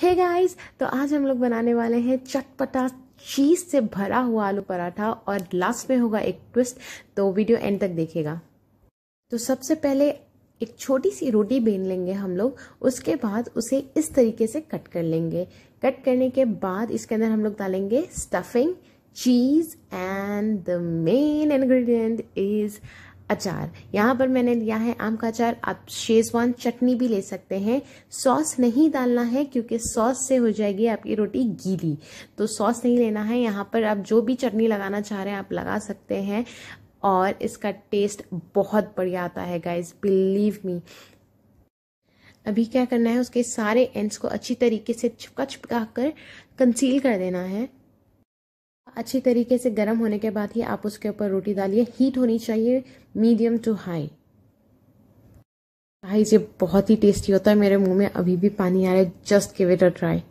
हे hey guys तो आज हम लोग बनाने वाले हैं चटपटा चीज़ से भरा हुआ आलू पराठा और लास्ट में होगा एक ट्विस्ट तो वीडियो एंड तक देखेगा तो सबसे पहले एक छोटी सी रोटी बेन लेंगे हम लोग उसके बाद उसे इस तरीके से कट कर लेंगे कट करने के बाद इसके अंदर हम लोग डालेंगे stuffing cheese and the main ingredient is achar यहाँ पर मैंने लिया है आम का अचार आप शेजवान चटनी भी ले सकते हैं सॉस नहीं डालना है क्योंकि सॉस से हो जाएगी आपकी रोटी गीली तो सॉस नहीं लेना है यहाँ पर आप जो भी चटनी लगाना चाह रहे हैं आप लगा सकते हैं और इसका टेस्ट बहुत बढ़िया आता है गाइज बिलीव मी अभी क्या करना है उसके सारे एंड्स को अच्छी तरीके से चिपका चिपका कर कंसील कर देना है अच्छी तरीके से गर्म होने के बाद ही आप उसके ऊपर रोटी डालिए हीट होनी चाहिए मीडियम टू हाई भाई ये बहुत ही टेस्टी होता है मेरे मुंह में अभी भी पानी आ रहा है just give it a try